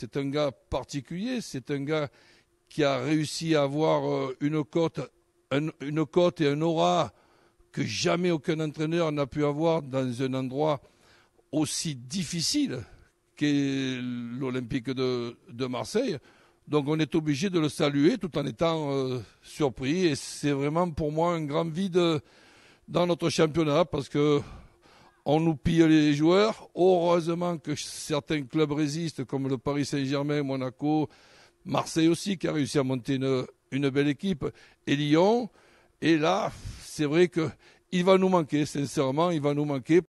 C'est un gars particulier, c'est un gars qui a réussi à avoir euh, une cote, et un aura que jamais aucun entraîneur n'a pu avoir dans un endroit aussi difficile qu'est l'Olympique de, Marseille. Donc on est obligé de le saluer tout en étant euh, surpris et c'est vraiment pour moi un grand vide dans notre championnat parce que on nous pille les joueurs. Heureusement que certains clubs résistent, comme le Paris Saint-Germain, Monaco, Marseille aussi, qui a réussi à monter une, belle équipe, et Lyon. Et là, c'est vrai que il va nous manquer, sincèrement, il va nous manquer